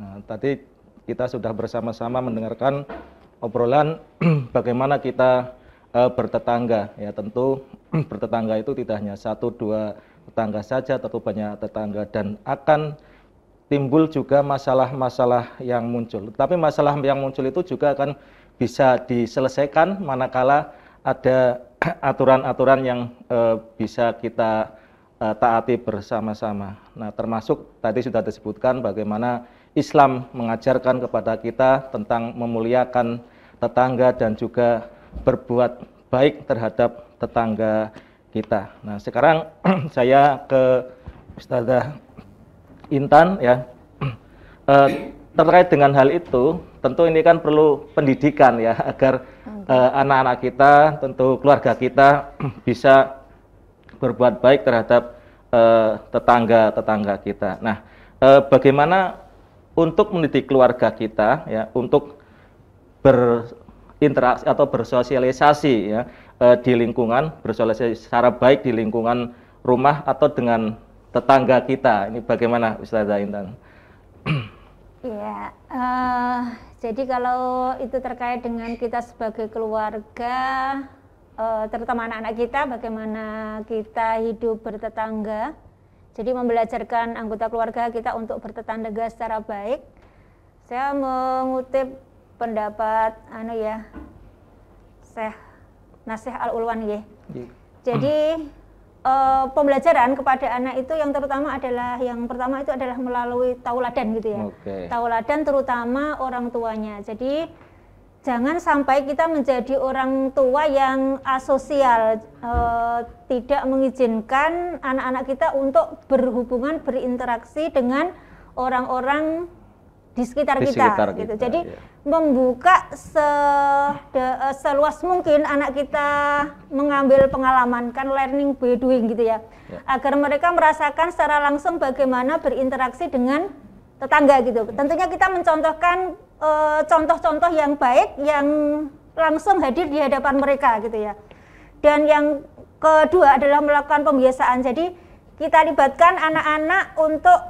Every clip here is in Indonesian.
Nah, tadi kita sudah bersama-sama mendengarkan obrolan bagaimana kita e, bertetangga. Ya tentu bertetangga itu tidak hanya satu dua tetangga saja, tapi banyak tetangga dan akan timbul juga masalah-masalah yang muncul. Tapi masalah yang muncul itu juga akan bisa diselesaikan manakala ada aturan-aturan yang e, bisa kita e, taati bersama-sama. Nah, termasuk tadi sudah disebutkan bagaimana Islam mengajarkan kepada kita tentang memuliakan tetangga dan juga berbuat baik terhadap tetangga kita. Nah, sekarang saya ke Ustazah Intan ya. E, terkait dengan hal itu, tentu ini kan perlu pendidikan ya agar eh, anak-anak e, kita, tentu keluarga kita bisa berbuat baik terhadap eh, tetangga-tetangga kita. Nah, e, bagaimana untuk mendidik keluarga kita ya untuk berinteraksi atau bersosialisasi ya eh, di lingkungan bersosialisasi secara baik di lingkungan rumah atau dengan tetangga kita ini bagaimana Ustazah Intan? Iya, uh, jadi kalau itu terkait dengan kita sebagai keluarga, uh, terutama anak-anak kita, bagaimana kita hidup bertetangga, jadi membelajarkan anggota keluarga kita untuk bertetangga secara baik. Saya mengutip pendapat anu ya Syekh Nasih Al Ulwan ya. Jadi uh, pembelajaran kepada anak itu yang terutama adalah yang pertama itu adalah melalui tauladan gitu ya. Okay. Tauladan terutama orang tuanya. Jadi jangan sampai kita menjadi orang tua yang asosial, e, tidak mengizinkan anak-anak kita untuk berhubungan, berinteraksi dengan orang-orang di sekitar, di sekitar gitu. kita, kita. Gitu. Jadi iya. membuka se, de, eh, seluas mungkin anak kita mengambil pengalaman kan learning by doing gitu ya, ya. agar mereka merasakan secara langsung bagaimana berinteraksi dengan tetangga gitu. Tentunya kita mencontohkan eh, contoh-contoh yang baik yang langsung hadir di hadapan mereka gitu ya. Dan yang kedua adalah melakukan pembiasaan. Jadi kita libatkan anak-anak untuk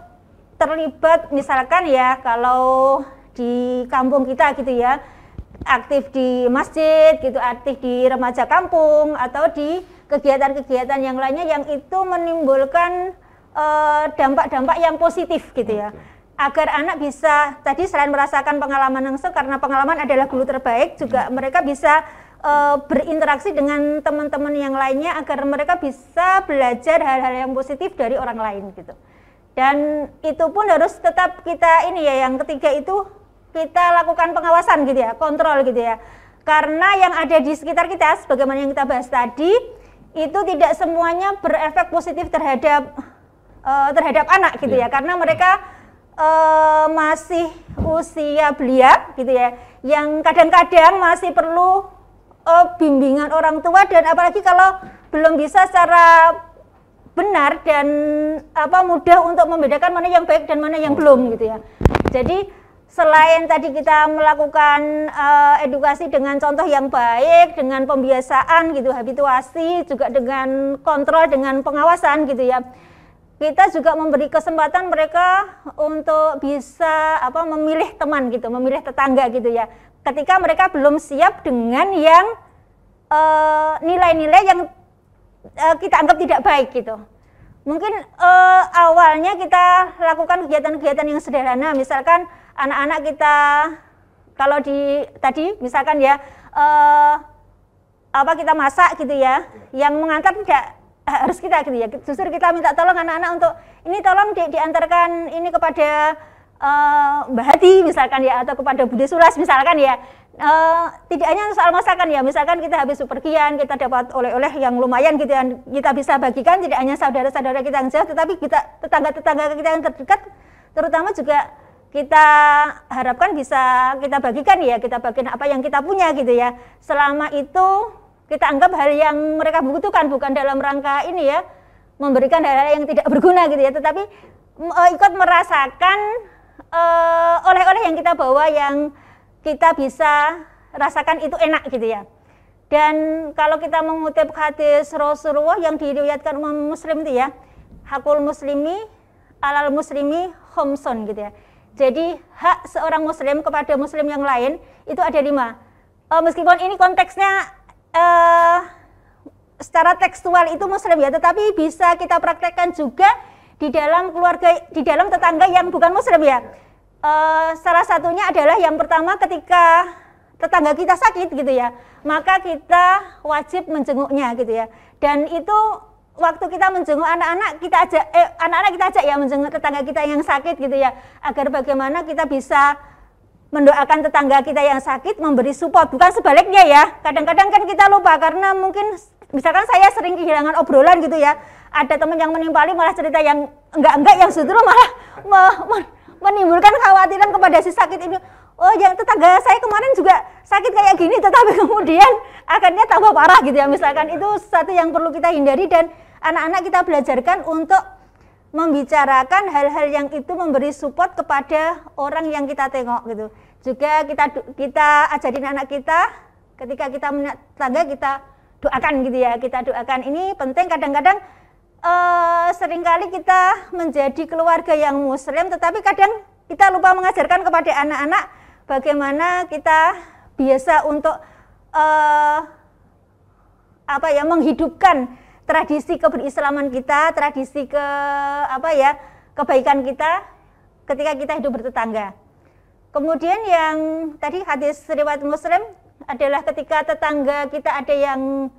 terlibat misalkan ya kalau di kampung kita gitu ya aktif di masjid gitu aktif di remaja kampung atau di kegiatan-kegiatan yang lainnya yang itu menimbulkan eh, dampak-dampak uh, yang positif gitu ya agar anak bisa tadi selain merasakan pengalaman langsung karena pengalaman adalah guru terbaik juga hmm. mereka bisa uh, berinteraksi dengan teman-teman yang lainnya agar mereka bisa belajar hal-hal yang positif dari orang lain gitu. Dan itu pun harus tetap kita ini ya yang ketiga itu kita lakukan pengawasan gitu ya, kontrol gitu ya. Karena yang ada di sekitar kita sebagaimana yang kita bahas tadi itu tidak semuanya berefek positif terhadap uh, terhadap anak gitu yeah. ya karena mereka uh, masih usia belia gitu ya yang kadang-kadang masih perlu uh, bimbingan orang tua dan apalagi kalau belum bisa secara benar dan apa mudah untuk membedakan mana yang baik dan mana yang belum gitu ya jadi selain tadi kita melakukan uh, edukasi dengan contoh yang baik, dengan pembiasaan gitu, habituasi, juga dengan kontrol, dengan pengawasan gitu ya kita juga memberi kesempatan mereka untuk bisa apa memilih teman gitu, memilih tetangga gitu ya. Ketika mereka belum siap dengan yang eh, nilai-nilai uh, yang uh, kita anggap tidak baik gitu. Mungkin uh, awalnya kita lakukan kegiatan-kegiatan yang sederhana, misalkan anak-anak kita kalau di tadi misalkan ya apa kita masak gitu ya, yang mengantar tidak harus kita gitu ya. Justru kita minta tolong anak-anak untuk ini tolong di, diantarkan ini kepada uh, Mbak Hati misalkan ya atau kepada Budi Sulas misalkan ya. Uh, tidak hanya soal masakan ya, misalkan kita habis pergian kita dapat oleh-oleh yang lumayan gitu yang kita bisa bagikan tidak hanya saudara-saudara kita yang jauh, tetapi kita tetangga-tetangga kita yang terdekat, terutama juga kita harapkan bisa kita bagikan ya, kita bagikan apa yang kita punya gitu ya. Selama itu kita anggap hal yang mereka butuhkan bukan dalam rangka ini ya memberikan hal-hal yang tidak berguna gitu ya tetapi uh, ikut merasakan eh, oleh-oleh yang kita bawa yang kita bisa rasakan itu enak gitu ya dan kalau kita mengutip hadis Rasulullah yang diriwayatkan umat Muslim itu ya hakul muslimi alal muslimi homson gitu ya jadi hak seorang muslim kepada muslim yang lain itu ada lima eh, meskipun ini konteksnya secara tekstual itu muslim ya, tetapi bisa kita praktekkan juga di dalam keluarga di dalam tetangga yang bukan muslim ya. E, salah satunya adalah yang pertama ketika tetangga kita sakit gitu ya, maka kita wajib menjenguknya gitu ya. Dan itu waktu kita menjenguk anak-anak kita ajak eh, anak-anak kita ajak ya menjenguk tetangga kita yang sakit gitu ya, agar bagaimana kita bisa mendoakan tetangga kita yang sakit memberi support bukan sebaliknya ya. Kadang-kadang kan kita lupa karena mungkin misalkan saya sering kehilangan obrolan gitu ya ada teman yang menimpali malah cerita yang enggak-enggak yang justru malah me, me, menimbulkan khawatiran kepada si sakit ini oh yang tetangga saya kemarin juga sakit kayak gini tetapi kemudian akhirnya tambah parah gitu ya misalkan itu satu yang perlu kita hindari dan anak-anak kita belajarkan untuk membicarakan hal-hal yang itu memberi support kepada orang yang kita tengok gitu juga kita kita ajarin anak kita ketika kita tetangga kita doakan gitu ya kita doakan ini penting kadang-kadang uh, seringkali kita menjadi keluarga yang muslim tetapi kadang kita lupa mengajarkan kepada anak-anak bagaimana kita biasa untuk uh, apa ya menghidupkan tradisi keberislaman kita tradisi ke apa ya kebaikan kita ketika kita hidup bertetangga kemudian yang tadi hadis riwayat muslim adalah ketika tetangga kita ada yang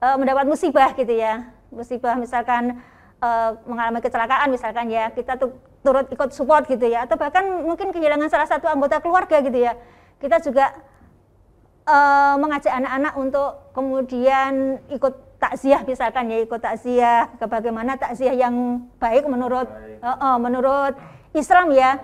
uh, mendapat musibah gitu ya musibah misalkan uh, mengalami kecelakaan misalkan ya kita tuh turut ikut support gitu ya atau bahkan mungkin kehilangan salah satu anggota keluarga gitu ya kita juga uh, mengajak anak-anak untuk kemudian ikut takziah misalkan ya ikut takziah ke bagaimana takziah yang baik menurut baik. Uh, uh, menurut Islam ya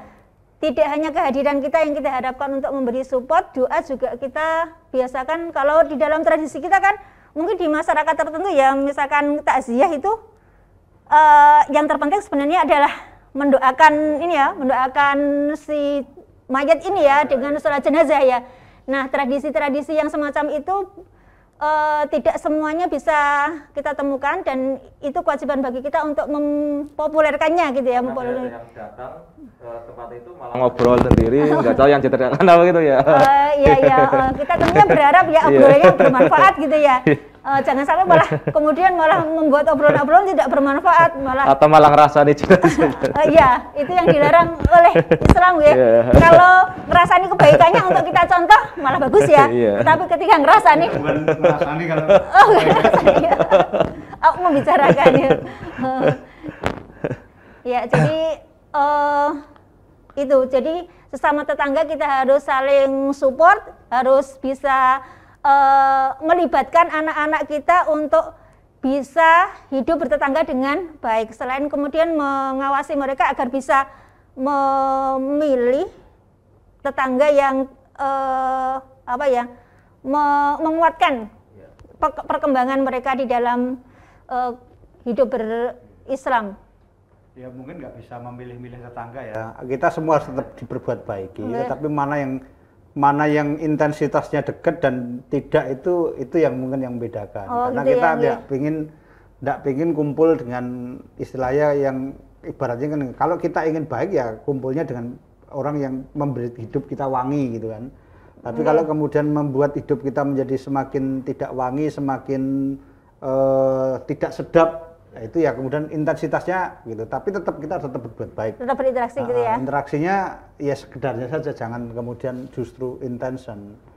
tidak hanya kehadiran kita yang kita harapkan untuk memberi support, doa juga kita biasakan kalau di dalam tradisi kita kan mungkin di masyarakat tertentu ya misalkan takziah itu uh, yang terpenting sebenarnya adalah mendoakan ini ya, mendoakan si mayat ini ya dengan surat jenazah ya. Nah, tradisi-tradisi yang semacam itu e, tidak semuanya bisa kita temukan dan itu kewajiban bagi kita untuk mempopulerkannya gitu ya. Mempopuler. Yang datang ke tempat itu malah ngobrol sendiri, nggak tahu yang ceritakan apa gitu ya. Uh, iya iya, kita tentunya berharap ya iya. obrolannya bermanfaat gitu ya. uh, jangan sampai malah kemudian malah membuat obrolan-obrolan tidak bermanfaat malah atau malah ngerasani uh, eh, ya itu yang dilarang oleh Islam ya yeah. kalau ngerasani kebaikannya untuk kita contoh malah bagus ya yeah. Iya. tapi ketika ngerasani bukan ngerasani kalau oh, iya. oh ya. aku membicarakannya uh, ya jadi uh, itu jadi sesama tetangga kita harus saling support harus bisa Eh, melibatkan anak-anak kita untuk bisa hidup bertetangga dengan baik. Selain kemudian mengawasi mereka agar bisa memilih tetangga yang uh, apa ya me menguatkan ya. perkembangan mereka di dalam uh, hidup berislam. Ya mungkin nggak bisa memilih-milih tetangga ya. Nah, kita semua harus tetap diperbuat baik, okay. Ya. tapi mana yang mana yang intensitasnya dekat dan tidak itu itu yang mungkin yang membedakan oh, karena gitu kita tidak ya, ingin tidak ingin kumpul dengan istilahnya yang ibaratnya kan kalau kita ingin baik ya kumpulnya dengan orang yang memberi hidup kita wangi gitu kan tapi hmm. kalau iya. kemudian membuat hidup kita menjadi semakin tidak wangi semakin uh, tidak sedap Nah, itu ya kemudian intensitasnya gitu, tapi tetap kita tetap berbuat baik. Tetap berinteraksi nah, gitu ya. Interaksinya ya sekedarnya saja, jangan kemudian justru intention